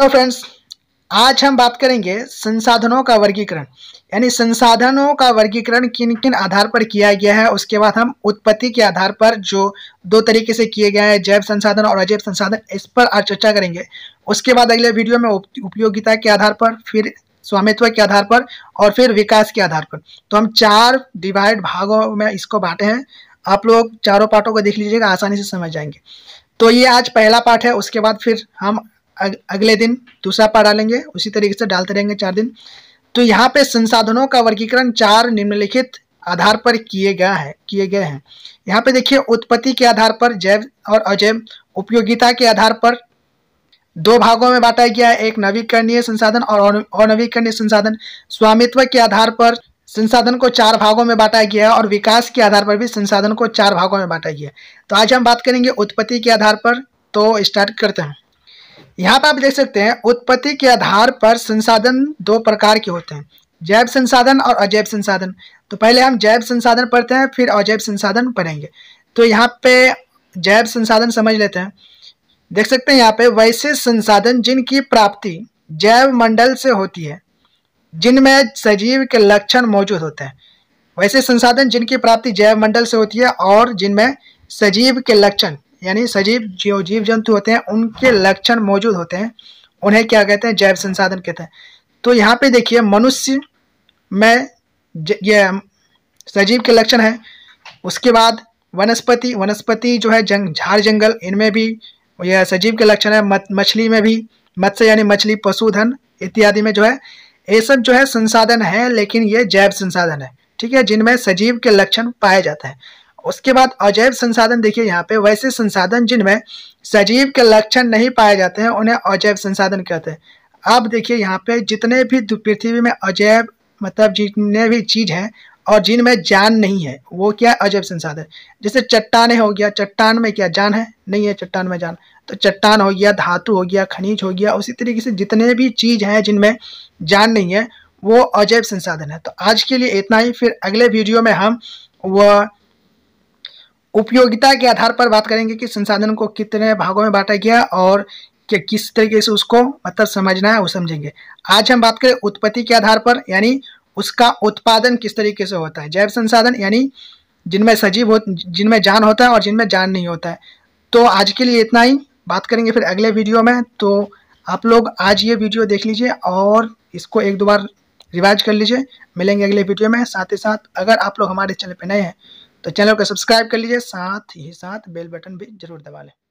hello तो friends आज हम बात करेंगे संसाधनों का वर्गीकरण यानी संसाधनों का वर्गीकरण किन किन आधार पर किया गया है उसके बाद हम उत्पत्ति के आधार पर जो दो तरीके से किए गए हैं जैव संसाधन और अजैव संसाधन इस पर आज चर्चा करेंगे उसके बाद अगले वीडियो में उपयोगिता के आधार पर फिर स्वामित्व के आधार पर और फिर विकास के आधार पर तो हम चार डिवाइड भागों में इसको बांटे हैं आप लोग चारों पार्टों को देख लीजिएगा आसानी से समझ जाएंगे तो ये आज पहला पार्ट है उसके बाद फिर हम अग, अगले दिन दूसरा पार डालेंगे उसी तरीके से डालते रहेंगे चार दिन तो यहाँ पे संसाधनों का वर्गीकरण चार निम्नलिखित आधार पर किए गया है किए गए हैं यहाँ पे देखिए उत्पत्ति के आधार पर जैव और अजैव उपयोगिता के आधार पर दो भागों में बांटा गया है एक नवीकरणीय संसाधन और अनवीकरणीय संसाधन स्वामित्व के आधार पर संसाधन को चार भागों में बांटा गया है और विकास के आधार पर भी संसाधन को चार भागों में बांटा गया है तो आज हम बात करेंगे उत्पत्ति के आधार पर तो स्टार्ट करते हैं यहाँ पर आप देख सकते हैं उत्पत्ति के आधार पर संसाधन दो प्रकार के होते हैं जैव संसाधन और अजैव संसाधन तो पहले हम जैव संसाधन पढ़ते हैं फिर अजैव संसाधन पढ़ेंगे तो यहाँ पे जैव संसाधन समझ लेते हैं देख सकते हैं यहाँ पे वैसे संसाधन जिनकी प्राप्ति जैव मंडल से होती है जिनमें सजीव के लक्षण मौजूद होते हैं वैसे संसाधन जिनकी प्राप्ति जैव मंडल से होती है और जिनमें सजीव के लक्षण यानी सजीव जो जीव जंतु होते हैं उनके लक्षण मौजूद होते हैं उन्हें क्या कहते हैं जैव संसाधन कहते हैं तो यहाँ पे देखिए मनुष्य में ये सजीव के लक्षण है उसके बाद वनस्पति वनस्पति जो है जंग झाड़ जंगल इनमें भी यह सजीव के लक्षण है मछली में भी मत्स्य यानी मछली पशुधन इत्यादि में जो है ये सब जो है संसाधन है लेकिन ये जैव संसाधन है ठीक है जिनमें सजीव के लक्षण पाए जाते हैं उसके बाद अजैव संसाधन देखिए यहाँ पे वैसे संसाधन जिनमें सजीव के लक्षण नहीं पाए जाते हैं उन्हें अजैव संसाधन कहते हैं अब देखिए यहाँ पे जितने भी पृथ्वी में अजैव मतलब जितने भी चीज़ हैं और जिनमें जान नहीं है वो क्या है अजैव संसाधन जैसे चट्टाने हो गया चट्टान में क्या जान है नहीं है चट्टान में जान तो चट्टान हो गया धातु हो गया खनिज हो गया उसी तरीके से जितने भी चीज़ हैं जिनमें जान नहीं है वो अजैव संसाधन है तो आज के लिए इतना ही फिर अगले वीडियो में हम वह उपयोगिता के आधार पर बात करेंगे कि संसाधन को कितने भागों में बांटा गया और कि किस तरीके से उसको मतलब समझना है वो समझेंगे आज हम बात करें उत्पत्ति के आधार पर यानी उसका उत्पादन किस तरीके से होता है जैव संसाधन यानी जिनमें सजीव हो जिनमें जान होता है और जिनमें जान नहीं होता है तो आज के लिए इतना ही बात करेंगे फिर अगले वीडियो में तो आप लोग आज ये वीडियो देख लीजिए और इसको एक दो बार रिवाइज कर लीजिए मिलेंगे अगले वीडियो में साथ ही साथ अगर आप लोग हमारे चैनल पर नए हैं तो चैनल को सब्सक्राइब कर लीजिए साथ ही साथ बेल बटन भी जरूर दबा लें